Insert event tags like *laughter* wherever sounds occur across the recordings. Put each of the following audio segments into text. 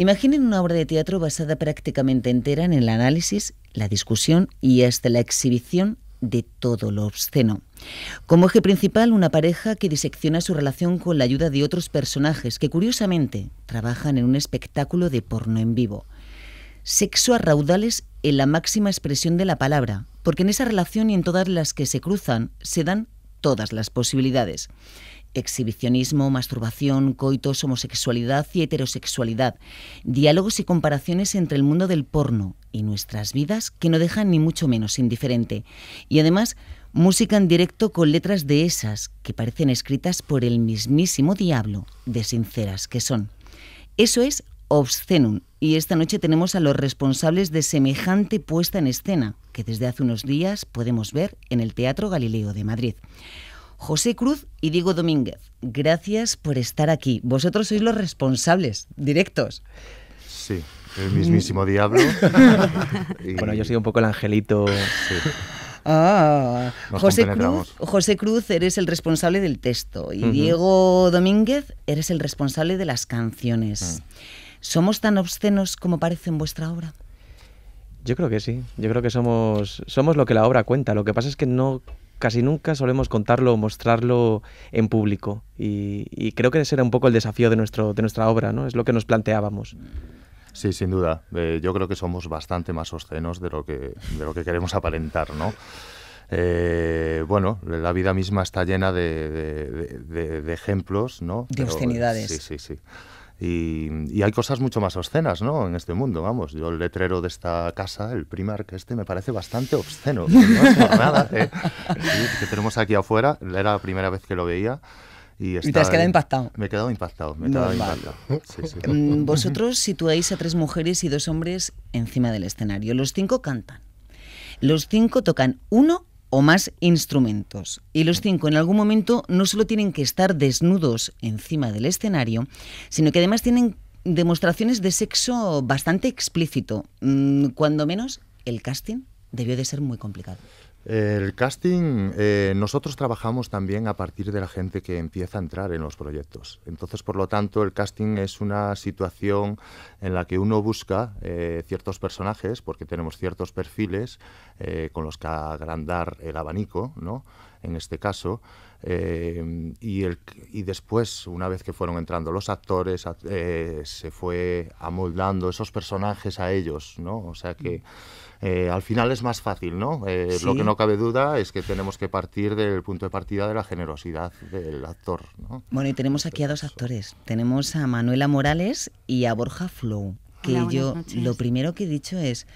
Imaginen una obra de teatro basada prácticamente entera en el análisis, la discusión y hasta la exhibición de todo lo obsceno. Como eje principal, una pareja que disecciona su relación con la ayuda de otros personajes que curiosamente trabajan en un espectáculo de porno en vivo. Sexo a raudales en la máxima expresión de la palabra, porque en esa relación y en todas las que se cruzan se dan todas las posibilidades exhibicionismo, masturbación, coitos, homosexualidad y heterosexualidad, diálogos y comparaciones entre el mundo del porno y nuestras vidas que no dejan ni mucho menos indiferente. Y además, música en directo con letras de esas que parecen escritas por el mismísimo diablo, de sinceras que son. Eso es Obscenum, y esta noche tenemos a los responsables de semejante puesta en escena, que desde hace unos días podemos ver en el Teatro Galileo de Madrid. José Cruz y Diego Domínguez, gracias por estar aquí. Vosotros sois los responsables directos. Sí, el mismísimo diablo. *laughs* Bueno, yo soy un poco el angelito. Ah, José Cruz, José Cruz, eres el responsable del texto y Diego Domínguez, eres el responsable de las canciones. Mm. ¿Somos tan obscenos como parece en vuestra obra? Yo creo que sí. Yo creo que somos, somos lo que la obra cuenta. Lo que pasa es que no casi nunca solemos contarlo o mostrarlo en público. Y, creo que ese era un poco el desafío de, nuestro, de nuestra obra, ¿no? Es lo que nos planteábamos. Sí, sin duda. Eh, yo creo que somos bastante más obscenos de lo que, de lo que queremos aparentar, ¿no? Eh, bueno, la vida misma está llena de, ejemplos, ¿no? De obscenidades. Sí, sí, sí. Y, hay cosas mucho más obscenas, ¿no? En este mundo, vamos. Yo el letrero de esta casa, el Primark, este me parece bastante obsceno. *laughs* No es nada, ¿eh? Que tenemos aquí afuera, era la primera vez que lo veía. Y, te has quedado impactado. Me he quedado impactado. Me he quedado impactado. Sí, sí. Mm, vosotros situáis a tres mujeres y dos hombres encima del escenario. Los cinco cantan. Los cinco tocan uno o más instrumentos. Y los cinco en algún momento no solo tienen que estar desnudos encima del escenario, sino que además tienen demostraciones de sexo bastante explícito. Mm, cuando menos, el casting debió de ser muy complicado. El casting, eh, nosotros trabajamos también a partir de la gente que empieza a entrar en los proyectos. Entonces, por lo tanto, el casting es una situación en la que uno busca eh, ciertos personajes, porque tenemos ciertos perfiles eh, con los que agrandar el abanico, ¿no? en este caso, eh, y, el, después, una vez que fueron entrando los actores, eh, se fue amoldando esos personajes a ellos, ¿no? O sea que eh, al final es más fácil, ¿no? Lo que no cabe duda es que tenemos que partir del punto de partida de la generosidad del actor, ¿no? Bueno, y tenemos aquí a dos actores. Tenemos a Manuela Morales y a Borja Flow, que yo lo primero que he dicho es...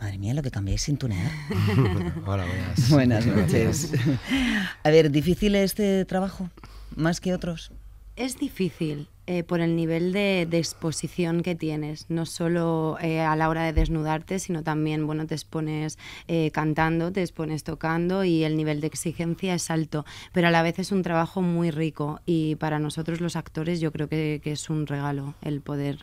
Madre mía, lo que cambiáis sin tunear. *laughs* Hola, buenas. Buenas noches. A ver, ¿difícil este trabajo? ¿Más que otros? Es difícil eh, por el nivel de, exposición que tienes, no solo eh, a la hora de desnudarte, sino también, bueno, te expones eh, cantando, te expones tocando y el nivel de exigencia es alto, pero a la vez es un trabajo muy rico y para nosotros los actores yo creo que, que es un regalo el poder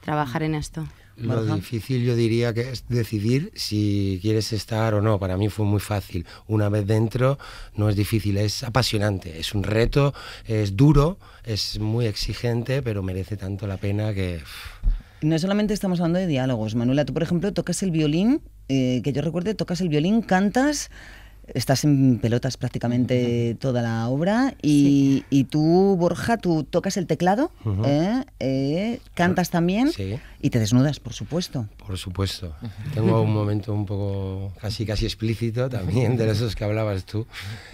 trabajar en esto? Lo difícil yo diría que es decidir si quieres estar o no. Para mí fue muy fácil. Una vez dentro no es difícil, es apasionante, es un reto, es duro, es muy exigente, pero merece tanto la pena que... No solamente estamos hablando de diálogos, Manuela. Tú, por ejemplo, tocas el violín, eh, que yo recuerde, tocas el violín, cantas, estás en pelotas prácticamente toda la obra y, tú, Borja, tú tocas el teclado, ¿eh? Eh, cantas también y te desnudas, por supuesto. Por supuesto. Tengo un *laughs* momento un poco casi casi explícito también de esos que hablabas tú.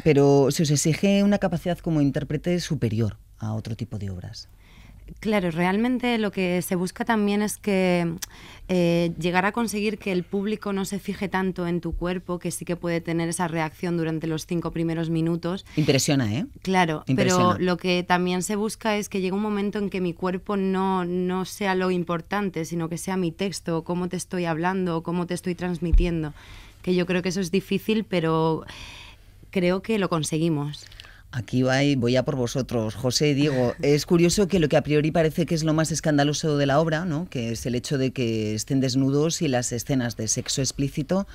Pero se os exige una capacidad como intérprete superior a otro tipo de obras. Claro, realmente lo que se busca también es que eh, llegar a conseguir que el público no se fije tanto en tu cuerpo, que sí que puede tener esa reacción durante los cinco primeros minutos. Impresiona, ¿eh? Claro, pero lo que también se busca es que llegue un momento en que mi cuerpo no, no sea lo importante, sino que sea mi texto, cómo te estoy hablando, cómo te estoy transmitiendo. Que yo creo que eso es difícil, pero creo que lo conseguimos. Aquí va voy a por vosotros, José y Diego. *laughs* Es curioso que lo que a priori parece que es lo más escandaloso de la obra, ¿no? que es el hecho de que estén desnudos y las escenas de sexo explícito,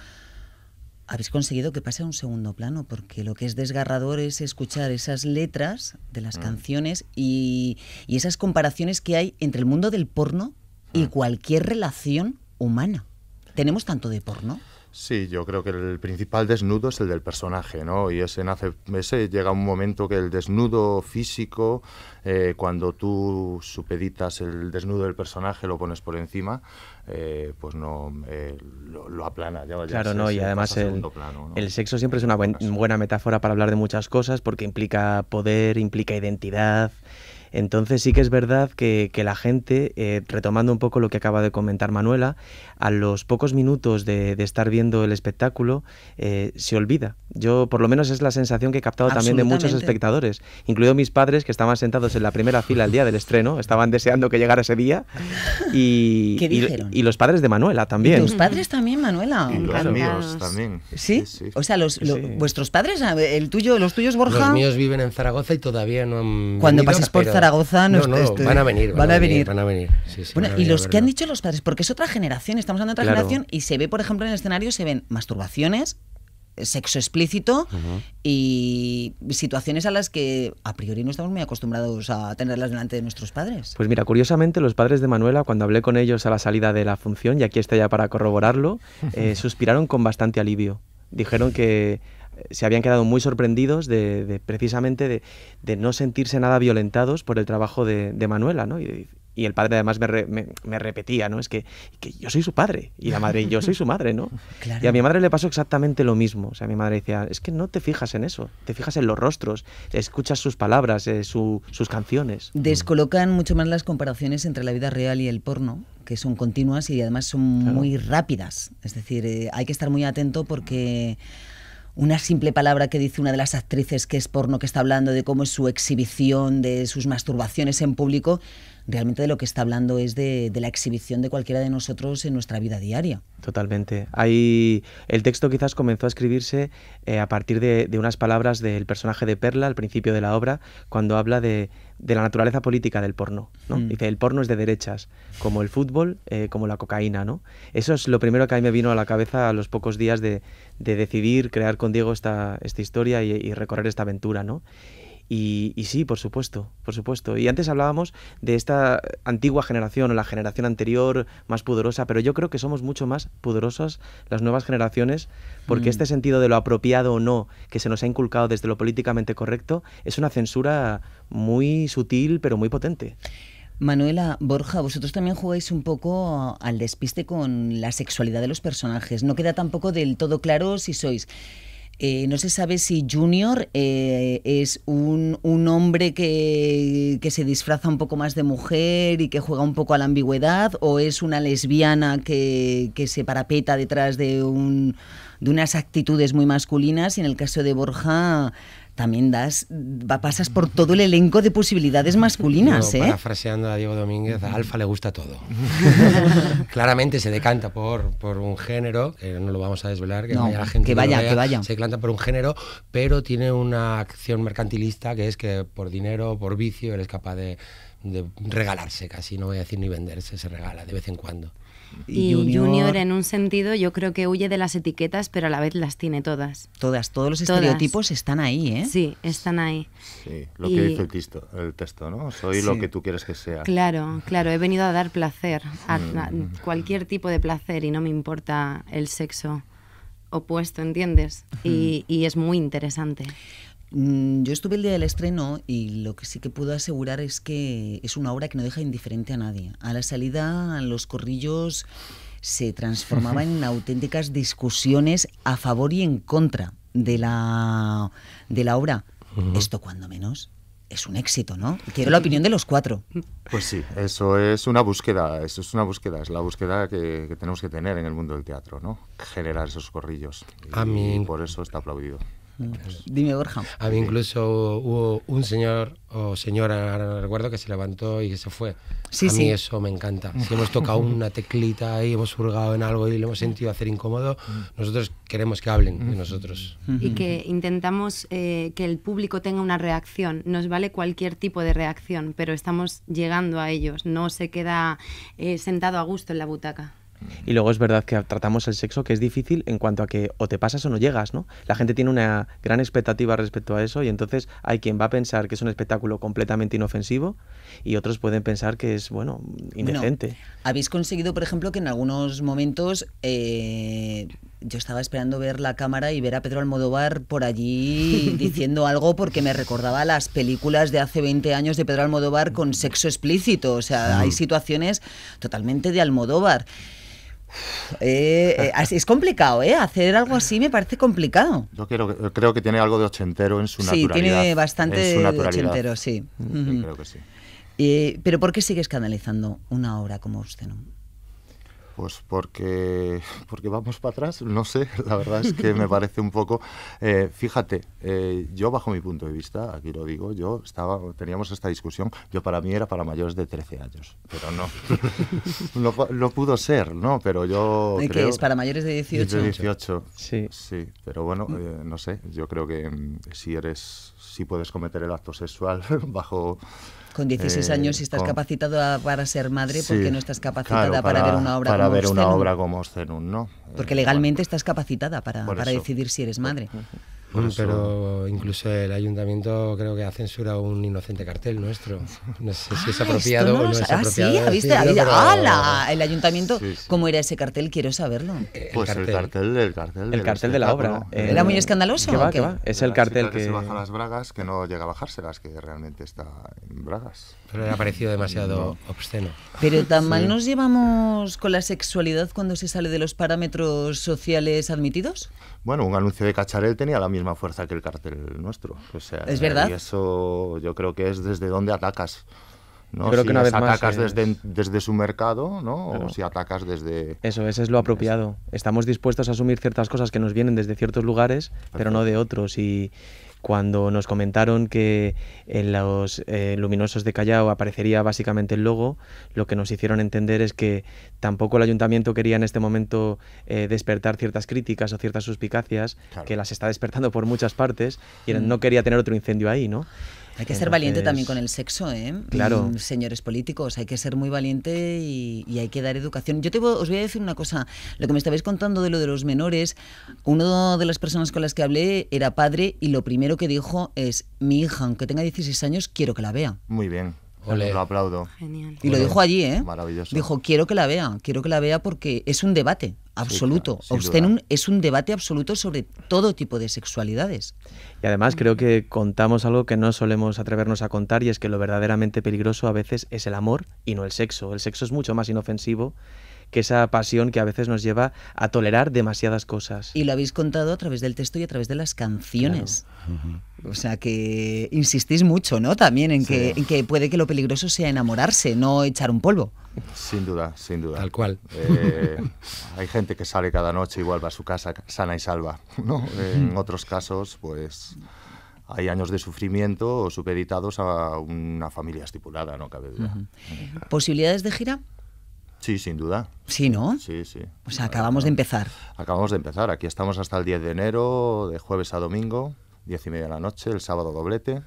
habéis conseguido que pase a un segundo plano, porque lo que es desgarrador es escuchar esas letras de las mm. canciones y esas comparaciones que hay entre el mundo del porno y mm. cualquier relación humana. ¿Tenemos tanto de porno? Sí, yo creo que el principal desnudo es el del personaje, ¿no? Y ese, nace, ese llega un momento que el desnudo físico, eh, cuando tú supeditas el desnudo del personaje, lo pones por encima, eh, pues no eh, lo, aplana. Ya, claro, no, y además el, el, sexo siempre es una buena metáfora para hablar de muchas cosas porque implica poder, implica identidad. Entonces sí que es verdad que, la gente, eh, retomando un poco lo que acaba de comentar Manuela, a los pocos minutos de, estar viendo el espectáculo eh, se olvida. Yo por lo menos es la sensación que he captado también de muchos espectadores, incluido mis padres que estaban sentados en la primera fila el día del estreno, estaban deseando que llegara ese día. *laughs* Y, y, los padres de Manuela también. ¿Y ¿Tus padres también, Manuela? Y los míos también. ¿Sí? O sea, los, vuestros padres, el tuyo, los tuyos, Borja. Los míos viven en Zaragoza y todavía no han. Cuando pases por no, no, van a venir. Van, a venir. a bueno, y los que han dicho los padres, porque es otra generación, estamos hablando de otra generación y se ve, por ejemplo, en el escenario se ven masturbaciones, eh, sexo explícito y situaciones a las que a priori no estamos muy acostumbrados a tenerlas delante de nuestros padres. Pues mira, curiosamente los padres de Manuela, cuando hablé con ellos a la salida de la función, y aquí está ya para corroborarlo, *laughs* eh, suspiraron con bastante alivio. Dijeron que se habían quedado muy sorprendidos de, precisamente de, no sentirse nada violentados por el trabajo de, Manuela, ¿no? Y, el padre además me, repetía, ¿no? Es que, que yo soy su padre y la madre, y yo soy su madre, ¿no? *laughs* Y a mi madre le pasó exactamente lo mismo. O sea, mi madre decía, es que no te fijas en eso, te fijas en los rostros, escuchas sus palabras, eh, sus canciones. Descolocan mucho más las comparaciones entre la vida real y el porno que son continuas y además son muy rápidas. Es decir, eh, hay que estar muy atento porque una simple palabra que dice una de las actrices que es porno, que está hablando de cómo es su exhibición, de sus masturbaciones en público, realmente de lo que está hablando es de, la exhibición de cualquiera de nosotros en nuestra vida diaria. Totalmente. Hay, el texto quizás comenzó a escribirse eh, a partir de, unas palabras del personaje de Perla al principio de la obra, cuando habla de, la naturaleza política del porno. Mm. Dice, el porno es de derechas, como el fútbol, eh, como la cocaína. ¿no? Eso es lo primero que a mí me vino a la cabeza a los pocos días de, decidir crear con Diego esta, historia y, y recorrer esta aventura. ¿no? Y, sí, por supuesto, por supuesto. Y antes hablábamos de esta antigua generación o la generación anterior más poderosa pero yo creo que somos mucho más poderosas las nuevas generaciones porque mm. este sentido de lo apropiado o no que se nos ha inculcado desde lo políticamente correcto es una censura muy sutil pero muy potente. Manuela, Borja, vosotros también jugáis un poco al despiste con la sexualidad de los personajes. No queda tampoco del todo claro si sois eh, no se sabe si Junior eh, es un, un hombre que, se disfraza un poco más de mujer y que juega un poco a la ambigüedad, o es una lesbiana que, que se parapeta detrás de, un, de unas actitudes muy masculinas. Y en el caso de Borja, también das, pasas por todo el elenco de posibilidades masculinas. ¿eh? Parafraseando a Diego Domínguez, Alfa le gusta todo. *laughs* Claramente se decanta por, por un género, no lo vamos a desvelar, que vaya la gente. Que vaya, Se decanta por un género, pero tiene una acción mercantilista que es que por dinero, por vicio, él es capaz de de regalarse casi, no voy a decir ni venderse, se regala de vez en cuando. Y, junior, en un sentido, yo creo que huye de las etiquetas, pero a la vez las tiene todas. Todas, todos los estereotipos están ahí, ¿eh? Sí, están ahí. Sí, lo que dice el texto, el texto, ¿no? Soy lo que tú quieres que sea. Claro, claro, he venido a dar placer, mm. cualquier tipo de placer y no me importa el sexo opuesto, ¿entiendes? Y, mm. y es muy interesante. Mm, yo estuve el día del estreno y lo que sí que puedo asegurar es que es una obra que no deja indiferente a nadie. A la salida, los corrillos se transformaban en auténticas discusiones a favor y en contra de la, de la obra. Esto cuando menos es un éxito, ¿no? Quiero la opinión de los cuatro. Pues sí, eso es una búsqueda, eso es una búsqueda, es la búsqueda que, tenemos que tener en el mundo del teatro, ¿no? Generar esos corrillos. mí... y por eso está aplaudido. Mm. Dime, Borja. A mí incluso hubo un señor o señora, no recuerdo, que se levantó y que se fue. Sí, a mí eso me encanta. Mm. Si hemos tocado una teclita y hemos hurgado en algo y lo hemos sentido hacer incómodo, mm. nosotros queremos que hablen de nosotros. Mm-hmm. Y que intentamos eh, que el público tenga una reacción. Nos vale cualquier tipo de reacción, pero estamos llegando a ellos. No se queda eh, sentado a gusto en la butaca. Y luego es verdad que tratamos el sexo, que es difícil en cuanto a que o te pasas o no llegas, ¿no? La gente tiene una gran expectativa respecto a eso y entonces hay quien va a pensar que es un espectáculo completamente inofensivo y otros pueden pensar que es, bueno, indecente. Habéis conseguido, por ejemplo, que en algunos momentos... Eh, yo estaba esperando ver la cámara y ver a Pedro Almodóvar por allí *laughs* diciendo algo porque me recordaba las películas de hace 20 años de Pedro Almodóvar con sexo explícito. O sea, hay mm. situaciones totalmente de Almodóvar. Eh, eh es complicado, ¿eh? Hacer algo así me parece complicado. Yo creo, que tiene algo de ochentero en su naturalidad. Sí, tiene bastante de ochentero, sí. Mm, creo que sí. Eh, ¿Pero por qué sigues canalizando una obra como no? Pues porque, porque vamos para atrás, no sé, *laughs* la verdad es que me parece un poco... Eh, fíjate, eh, yo bajo mi punto de vista, aquí lo digo, yo estaba, teníamos esta discusión, yo para mí era para mayores de 13 años, pero no, *laughs* no, pudo ser, ¿no? Pero yo... ¿De creo, qué es? ¿Para mayores de 18? De 18, sí. Sí, pero bueno, mm. eh, no sé, yo creo que mm, si eres, si puedes cometer el acto sexual *laughs* bajo con 16 eh, años, si estás capacitada para ser madre, porque no estás capacitada para, ver una obra como ver Porque eh, legalmente estás capacitada para, decidir si eres madre. *laughs* Mm, pero incluso el ayuntamiento creo que ha censurado un inocente cartel nuestro. No sé si es ah, apropiado Ah, sí, ¿viste? Decirlo, El ayuntamiento, ¿cómo era ese cartel? Quiero saberlo. Eh, pues el cartel. el cartel, el cartel. El cartel de la obra. Eh, ¿Era muy escandaloso? Es el cartel que... se baja las bragas, que no llega a bajárselas, que realmente está en bragas. Pero le ha parecido demasiado obsceno. Pero tan mal nos llevamos con la sexualidad cuando se sale de los parámetros sociales admitidos. Bueno, un anuncio de Cacharel tenía la misma fuerza que el cartel nuestro. O sea, es verdad. Y eso yo creo que es desde donde atacas. ¿no? Creo si que atacas desde, desde su mercado, ¿no? O si atacas desde... Eso, ese es lo apropiado. Estamos dispuestos a asumir ciertas cosas que nos vienen desde ciertos lugares, pero no de otros. Y, cuando nos comentaron que en los eh, luminosos de Callao aparecería básicamente el logo, lo que nos hicieron entender es que tampoco el ayuntamiento quería en este momento eh, despertar ciertas críticas o ciertas suspicacias, que las está despertando por muchas partes, y mm. no quería tener otro incendio ahí, ¿no? Hay que ser valiente también con el sexo, ¿eh? Claro. Mm, señores políticos, hay que ser muy valiente y, hay que dar educación. Yo te os voy a decir una cosa. Lo que me estabais contando de lo de los menores, una de las personas con las que hablé era padre y lo primero que dijo es: Mi hija, aunque tenga 16 años, quiero que la vea. Muy bien. Lo aplaudo. Y lo dijo allí, ¿eh? Dijo, quiero que la vea, quiero que la vea porque es un debate absoluto. es un debate absoluto sobre todo tipo de sexualidades. Y además creo que contamos algo que no solemos atrevernos a contar y es que lo verdaderamente peligroso a veces es el amor y no el sexo. El sexo es mucho más inofensivo que esa pasión que a veces nos lleva a tolerar demasiadas cosas. Y lo habéis contado a través del texto y a través de las canciones. O sea que insistís mucho, ¿no? También en, que, en, que, puede que lo peligroso sea enamorarse, no echar un polvo. Sin duda, sin duda. Tal cual. Eh, hay gente que sale cada noche y vuelve a su casa sana y salva, *laughs* ¿no? En otros casos, pues hay años de sufrimiento o supeditados a una familia estipulada, no cabe duda. ¿Posibilidades de gira? Sí, sin duda. Sí, ¿no? Sí, sí. O sea, acabamos de empezar. Acabamos de empezar. Aquí estamos hasta el 10 de enero, de jueves a domingo, 10 y media de la noche, el sábado doblete.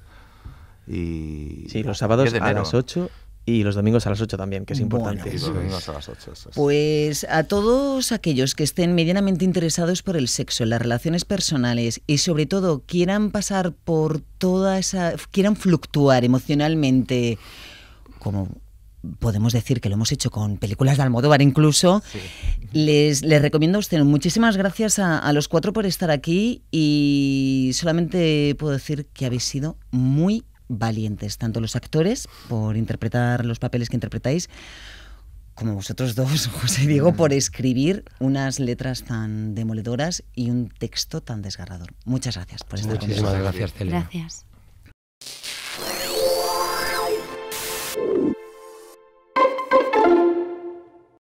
Y... Sí, los sábados a las 8 y los domingos a las 8 también, que es importante. Bueno, los domingos a las 8. Pues a todos aquellos que estén medianamente interesados por el sexo, en las relaciones personales y sobre todo quieran pasar por toda esa, quieran fluctuar emocionalmente como podemos decir que lo hemos hecho con películas de Almodóvar incluso. Les, recomiendo a usted. Muchísimas gracias a, los cuatro por estar aquí y solamente puedo decir que habéis sido muy valientes, tanto los actores por interpretar los papeles que interpretáis, como vosotros dos, *laughs* José y Diego, por escribir unas letras tan demoledoras y un texto tan desgarrador. Muchas gracias por estar Muchísimas Muchísimas gracias, Celia. Gracias.